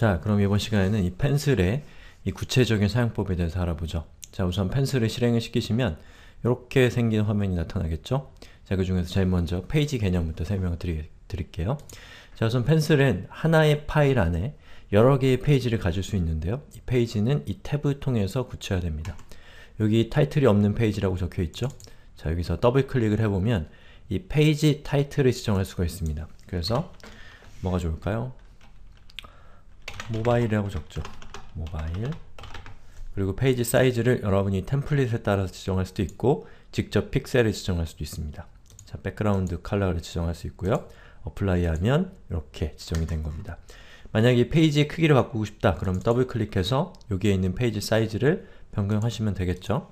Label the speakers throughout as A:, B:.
A: 자, 그럼 이번 시간에는 이 펜슬의 이 구체적인 사용법에 대해서 알아보죠. 자, 우선 펜슬을 실행을 시키시면 이렇게 생긴 화면이 나타나겠죠? 자, 그 중에서 제일 먼저 페이지 개념부터 설명을 드리, 드릴게요. 자, 우선 펜슬은 하나의 파일 안에 여러 개의 페이지를 가질 수 있는데요. 이 페이지는 이 탭을 통해서 굳혀야 됩니다. 여기 타이틀이 없는 페이지라고 적혀있죠? 자, 여기서 더블클릭을 해보면 이 페이지 타이틀을 지정할 수가 있습니다. 그래서 뭐가 좋을까요? 모바일이라고 적죠. 모바일 그리고 페이지 사이즈를 여러분이 템플릿에 따라서 지정할 수도 있고 직접 픽셀을 지정할 수도 있습니다. 자, 백그라운드 컬러를 지정할 수 있고요. 어플라이 하면 이렇게 지정이 된 겁니다. 만약에 페이지의 크기를 바꾸고 싶다 그럼 더블 클릭해서 여기에 있는 페이지 사이즈를 변경하시면 되겠죠?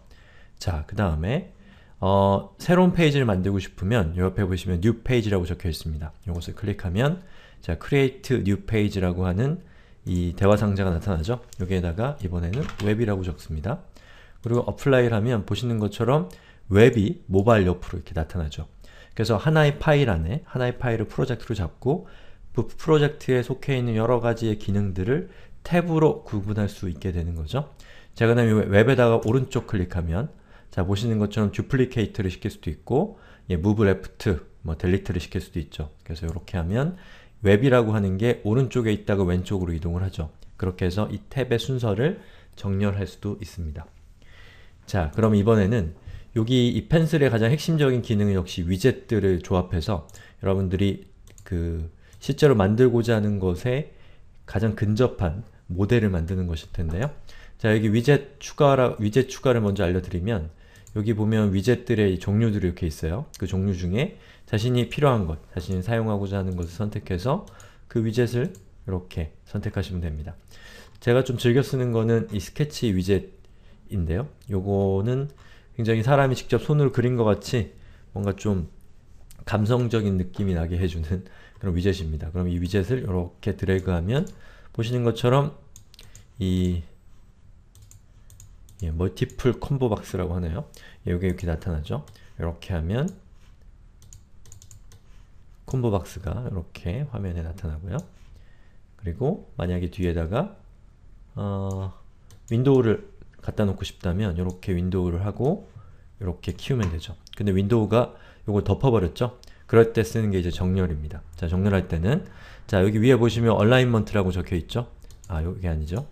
A: 자, 그 다음에 어, 새로운 페이지를 만들고 싶으면 요 옆에 보시면 new page라고 적혀 있습니다. 이것을 클릭하면 자, create new page라고 하는 이 대화 상자가 나타나죠? 여기에다가 이번에는 웹이라고 적습니다. 그리고 apply를 하면 보시는 것처럼 웹이 모바일 옆으로 이렇게 나타나죠. 그래서 하나의 파일 안에 하나의 파일을 프로젝트로 잡고 그 프로젝트에 속해 있는 여러 가지의 기능들을 탭으로 구분할 수 있게 되는 거죠. 자, 그 다음에 웹에다가 오른쪽 클릭하면 자, 보시는 것처럼 듀플리케이트를 시킬 수도 있고 예, move left, 뭐 delete를 시킬 수도 있죠. 그래서 이렇게 하면 웹이라고 하는 게 오른쪽에 있다가 왼쪽으로 이동을 하죠. 그렇게 해서 이 탭의 순서를 정렬할 수도 있습니다. 자, 그럼 이번에는 여기 이 펜슬의 가장 핵심적인 기능은 역시 위젯들을 조합해서 여러분들이 그 실제로 만들고자 하는 것에 가장 근접한 모델을 만드는 것일 텐데요. 자, 여기 위젯 추가라 위젯 추가를 먼저 알려드리면 여기 보면 위젯들의 종류들이 이렇게 있어요. 그 종류 중에 자신이 필요한 것, 자신이 사용하고자 하는 것을 선택해서 그 위젯을 이렇게 선택하시면 됩니다. 제가 좀 즐겨 쓰는 거는 이 스케치 위젯인데요. 요거는 굉장히 사람이 직접 손으로 그린 것 같이 뭔가 좀 감성적인 느낌이 나게 해주는 그런 위젯입니다. 그럼 이 위젯을 이렇게 드래그하면 보시는 것처럼 이 예, 멀티플 콤보 박스라고 하네요. 여기 이렇게 나타나죠? 이렇게 하면 콤보 박스가 이렇게 화면에 나타나고요. 그리고 만약에 뒤에다가 어, 윈도우를 갖다 놓고 싶다면 이렇게 윈도우를 하고 이렇게 키우면 되죠. 근데 윈도우가 이걸 덮어버렸죠? 그럴 때 쓰는 게 이제 정렬입니다. 자, 정렬할 때는 자, 여기 위에 보시면 얼라인먼트라고 적혀있죠? 아, 이게 아니죠.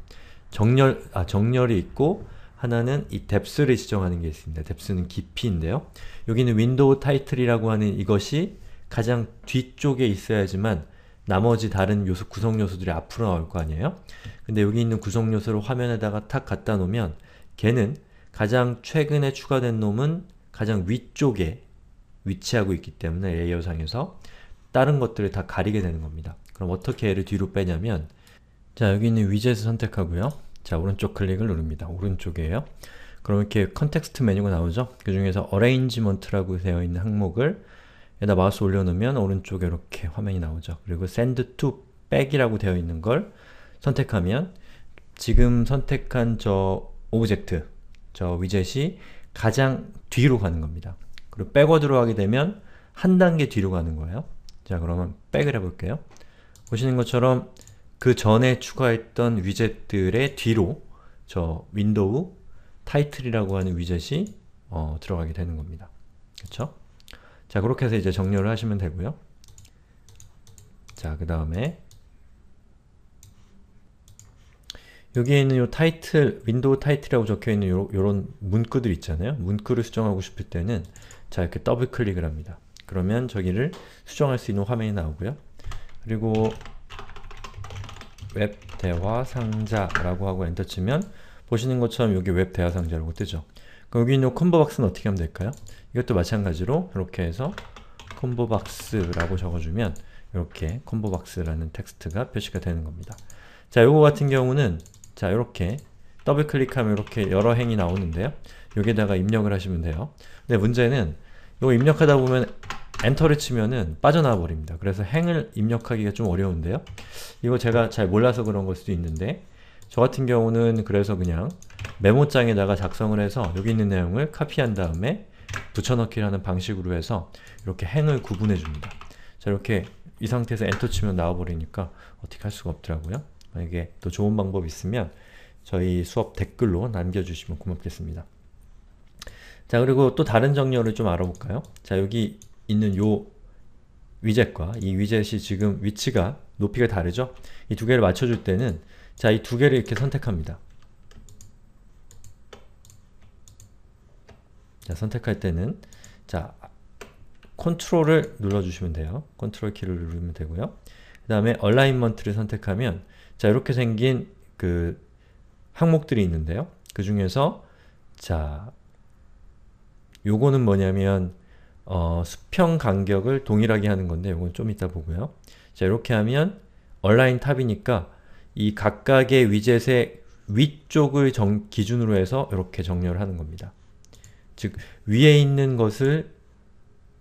A: 정렬, 아, 정렬이 있고 하나는 이 depth를 지정하는 게 있습니다. depth는 깊이인데요. 여기는 윈도우 타이틀이라고 하는 이것이 가장 뒤쪽에 있어야지만 나머지 다른 요소 구성 요소들이 앞으로 나올 거 아니에요? 근데 여기 있는 구성 요소를 화면에다가 탁 갖다 놓으면 걔는 가장 최근에 추가된 놈은 가장 위쪽에 위치하고 있기 때문에 레이어상에서 다른 것들을 다 가리게 되는 겁니다. 그럼 어떻게 얘를 뒤로 빼냐면 자 여기 있는 위젯을 선택하고요. 자, 오른쪽 클릭을 누릅니다. 오른쪽이에요. 그럼 이렇게 컨텍스트 메뉴가 나오죠? 그 중에서 arrangement라고 되어 있는 항목을 여기다 마우스 올려놓으면 오른쪽에 이렇게 화면이 나오죠. 그리고 send to back이라고 되어 있는 걸 선택하면 지금 선택한 저 오브젝트, 저 위젯이 가장 뒤로 가는 겁니다. 그리고 백워드로 하게 되면 한 단계 뒤로 가는 거예요. 자 그러면 백을 해볼게요. 보시는 것처럼 그 전에 추가했던 위젯들의 뒤로 저 윈도우 타이틀이라고 하는 위젯이 어, 들어가게 되는 겁니다. 그렇자 그렇게 해서 이제 정렬을 하시면 되고요. 자그 다음에 여기에 있는 요 타이틀, 윈도우 타이틀이라고 적혀있는 요, 요런 문구들 있잖아요. 문구를 수정하고 싶을 때는 자 이렇게 더블클릭을 합니다. 그러면 저기를 수정할 수 있는 화면이 나오고요. 그리고 웹 대화 상자라고 하고 엔터 치면 보시는 것처럼 여기 웹 대화 상자라고 뜨죠. 그럼 여기 있는 콤보 박스는 어떻게 하면 될까요? 이것도 마찬가지로 이렇게 해서 콤보 박스라고 적어주면 이렇게 콤보 박스라는 텍스트가 표시가 되는 겁니다. 자, 요거 같은 경우는 자, 이렇게 더블 클릭하면 이렇게 여러 행이 나오는데요. 여기다가 에 입력을 하시면 돼요. 근데 문제는 이거 입력하다 보면 엔터를 치면은 빠져나와 버립니다. 그래서 행을 입력하기가 좀 어려운데요. 이거 제가 잘 몰라서 그런 걸 수도 있는데 저 같은 경우는 그래서 그냥 메모장에다가 작성을 해서 여기 있는 내용을 카피한 다음에 붙여넣기라는 방식으로 해서 이렇게 행을 구분해 줍니다. 자 이렇게 이 상태에서 엔터 치면 나와버리니까 어떻게 할 수가 없더라고요. 만약에 또 좋은 방법 있으면 저희 수업 댓글로 남겨주시면 고맙겠습니다. 자 그리고 또 다른 정렬을 좀 알아볼까요? 자 여기 있는 요 위젯과 이 위젯이 지금 위치가 높이가 다르죠? 이 두 개를 맞춰줄 때는 자, 이 두 개를 이렇게 선택합니다. 자, 선택할 때는 자, 컨트롤을 눌러주시면 돼요. 컨트롤 키를 누르면 되고요. 그 다음에 얼라인먼트를 선택하면 자, 이렇게 생긴 그 항목들이 있는데요. 그 중에서 자, 요거는 뭐냐면 어, 수평 간격을 동일하게 하는 건데 이건 좀 이따 보고요. 자 이렇게 하면 얼라인 탑이니까 이 각각의 위젯의 위쪽을 정, 기준으로 해서 이렇게 정렬을 하는 겁니다. 즉 위에 있는 것을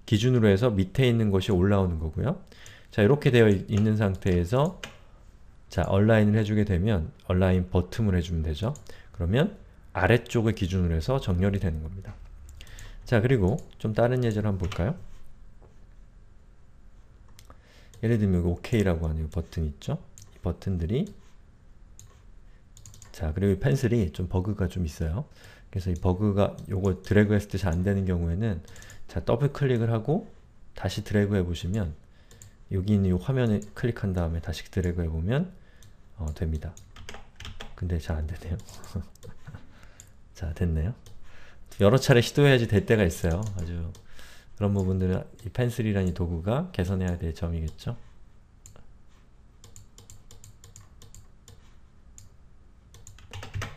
A: 기준으로 해서 밑에 있는 것이 올라오는 거고요. 자 이렇게 되어 있는 상태에서 자 얼라인을 해주게 되면 얼라인 버튼을 해주면 되죠. 그러면 아래쪽을 기준으로 해서 정렬이 되는 겁니다. 자 그리고 좀 다른 예제를 한번 볼까요? 예를 들면 여기 OK라고 하는 버튼 있죠? 이 버튼들이 자 그리고 이 펜슬이 좀 버그가 좀 있어요. 그래서 이 버그가 요거 드래그 했을 때 잘 안되는 경우에는 자 더블 클릭을 하고 다시 드래그 해보시면 여기 있는 이 화면을 클릭한 다음에 다시 드래그 해보면 어, 됩니다. 근데 잘 안되네요. 자 됐네요. 여러 차례 시도해야지 될 때가 있어요. 아주 그런 부분들은 이 펜슬이라는 이 도구가 개선해야 될 점이겠죠.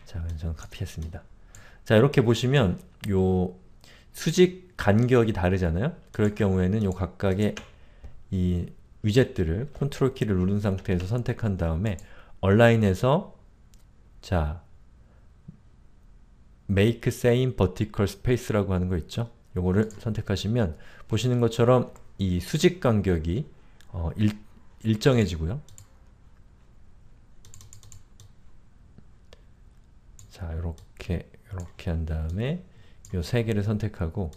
A: 자, 저는 카피했습니다. 자, 이렇게 보시면 요 수직 간격이 다르잖아요? 그럴 경우에는 요 각각의 이 위젯들을 컨트롤 키를 누른 상태에서 선택한 다음에 얼라인에서 자, make same vertical space라고 하는 거 있죠? 요거를 선택하시면 보시는 것처럼 이 수직 간격이 어, 일, 일정해지고요. 자, 요렇게 요렇게 한 다음에 요 세 개를 선택하고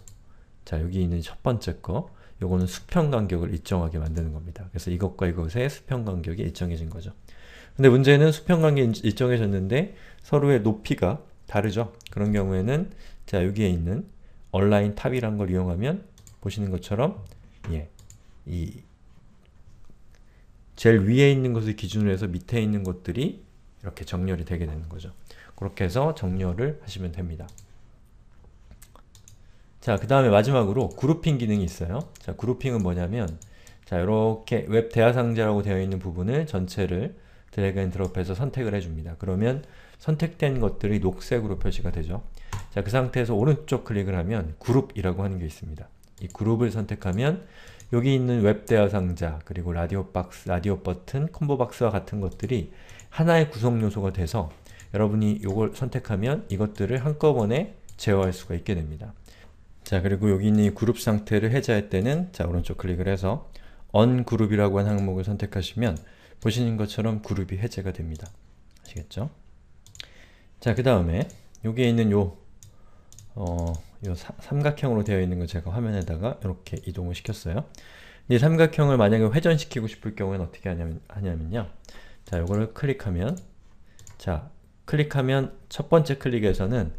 A: 자, 여기 있는 첫 번째 거 요거는 수평 간격을 일정하게 만드는 겁니다. 그래서 이것과 이것의 수평 간격이 일정해진 거죠. 근데 문제는 수평 간격이 일정해졌는데 서로의 높이가 다르죠? 그런 경우에는 자 여기에 있는 얼라인 탑이라는 걸 이용하면 보시는 것처럼 예, 이 제일 위에 있는 것을 기준으로 해서 밑에 있는 것들이 이렇게 정렬이 되게 되는 거죠. 그렇게 해서 정렬을 하시면 됩니다. 자, 그 다음에 마지막으로 그룹핑 기능이 있어요. 자, 그룹핑은 뭐냐면 자, 이렇게 웹 대화상자라고 되어 있는 부분을 전체를 드래그 앤 드롭해서 선택을 해줍니다. 그러면 선택된 것들이 녹색으로 표시가 되죠. 자, 그 상태에서 오른쪽 클릭을 하면 그룹이라고 하는 게 있습니다. 이 그룹을 선택하면 여기 있는 웹대화 상자, 그리고 라디오 박스, 라디오 버튼, 콤보 박스와 같은 것들이 하나의 구성 요소가 돼서 여러분이 이걸 선택하면 이것들을 한꺼번에 제어할 수가 있게 됩니다. 자, 그리고 여기 있는 이 그룹 상태를 해제할 때는 자, 오른쪽 클릭을 해서 언그룹이라고 하는 항목을 선택하시면 보시는 것처럼 그룹이 해제가 됩니다. 아시겠죠? 자, 그 다음에 여기에 있는 요, 어, 요 사, 삼각형으로 되어 있는 걸 제가 화면에다가 이렇게 이동을 시켰어요. 이 삼각형을 만약에 회전시키고 싶을 경우에는 어떻게 하냐면, 하냐면요. 자, 요거를 클릭하면 자, 클릭하면 첫 번째 클릭에서는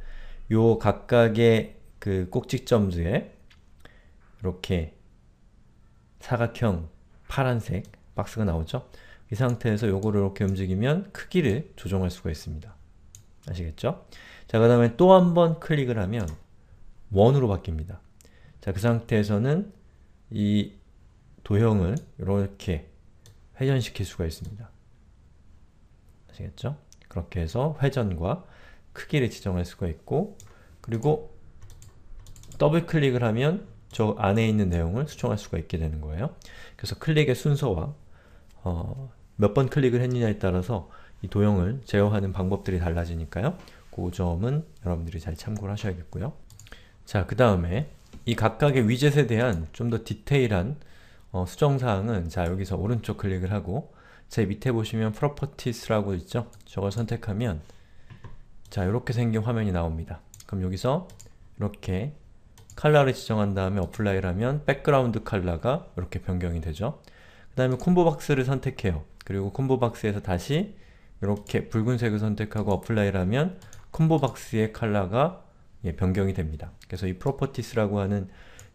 A: 요 각각의 그꼭지점즈에 이렇게 사각형 파란색 박스가 나오죠? 이 상태에서 요거를 이렇게 움직이면 크기를 조정할 수가 있습니다. 아시겠죠? 자, 그 다음에 또 한 번 클릭을 하면 1으로 바뀝니다. 자, 그 상태에서는 이 도형을 이렇게 회전시킬 수가 있습니다. 아시겠죠? 그렇게 해서 회전과 크기를 지정할 수가 있고 그리고 더블클릭을 하면 저 안에 있는 내용을 수정할 수가 있게 되는 거예요. 그래서 클릭의 순서와 어, 몇 번 클릭을 했느냐에 따라서 이 도형을 제어하는 방법들이 달라지니까요. 그 점은 여러분들이 잘 참고를 하셔야겠고요. 자, 그 다음에 이 각각의 위젯에 대한 좀 더 디테일한 어, 수정사항은 자, 여기서 오른쪽 클릭을 하고 제 밑에 보시면 Properties라고 있죠? 저걸 선택하면 자, 이렇게 생긴 화면이 나옵니다. 그럼 여기서 이렇게 컬러를 지정한 다음에 어플라이를 하면 백그라운드 컬러가 이렇게 변경이 되죠. 그 다음에 콤보 박스를 선택해요. 그리고 콤보 박스에서 다시 이렇게 붉은색을 선택하고 어플라이를 하면 콤보 박스의 컬러가 예, 변경이 됩니다. 그래서 이 p p r o e r t i e s 라고 하는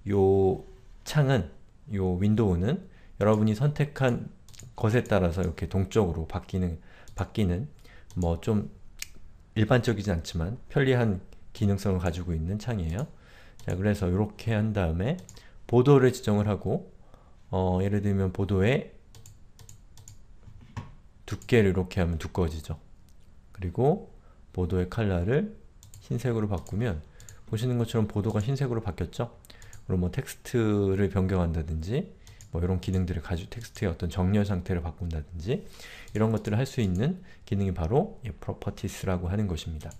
A: 요 창은 요 윈도우는 여러분이 선택한 것에 따라서 이렇게 동적으로 바뀌는 바뀌는 뭐 좀 일반적이지 않지만 편리한 기능성을 가지고 있는 창이에요. 자, 그래서 이렇게 한 다음에 보도를 지정을 하고 어, 예를 들면 보도에 두께를 이렇게 하면 두꺼워지죠. 그리고 보도의 칼라를 흰색으로 바꾸면 보시는 것처럼 보도가 흰색으로 바뀌었죠? 그럼 뭐 텍스트를 변경한다든지 뭐 이런 기능들을 가지고 텍스트의 어떤 정렬 상태를 바꾼다든지 이런 것들을 할 수 있는 기능이 바로 이 properties라고 하는 것입니다.